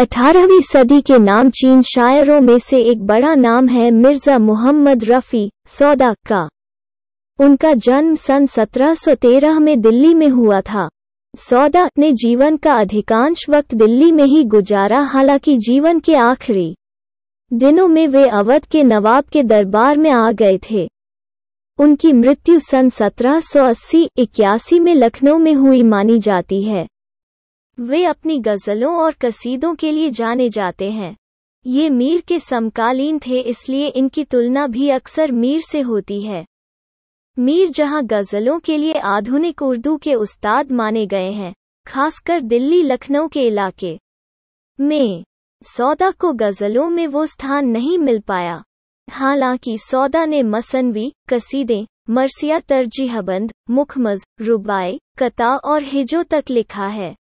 अठारहवीं सदी के नामचीन शायरों में से एक बड़ा नाम है मिर्ज़ा मुहम्मद रफ़ी सौदा का उनका जन्म सन 1713 में दिल्ली में हुआ था सौदा ने जीवन का अधिकांश वक्त दिल्ली में ही गुजारा हालांकि जीवन के आखिरी दिनों में वे अवध के नवाब के दरबार में आ गए थे उनकी मृत्यु सन 1780 सौ में लखनऊ में हुई मानी जाती है वे अपनी गज़लों और कसीदों के लिए जाने जाते हैं ये मीर के समकालीन थे इसलिए इनकी तुलना भी अक्सर मीर से होती है मीर जहां गज़लों के लिए आधुनिक उर्दू के उस्ताद माने गए हैं खासकर दिल्ली लखनऊ के इलाके में सौदा को गज़लों में वो स्थान नहीं मिल पाया हालांकि सौदा ने मसनवी कसीदे मरसिया तरजीहबंद मुखमज रुबाई कता और हिजो तक लिखा है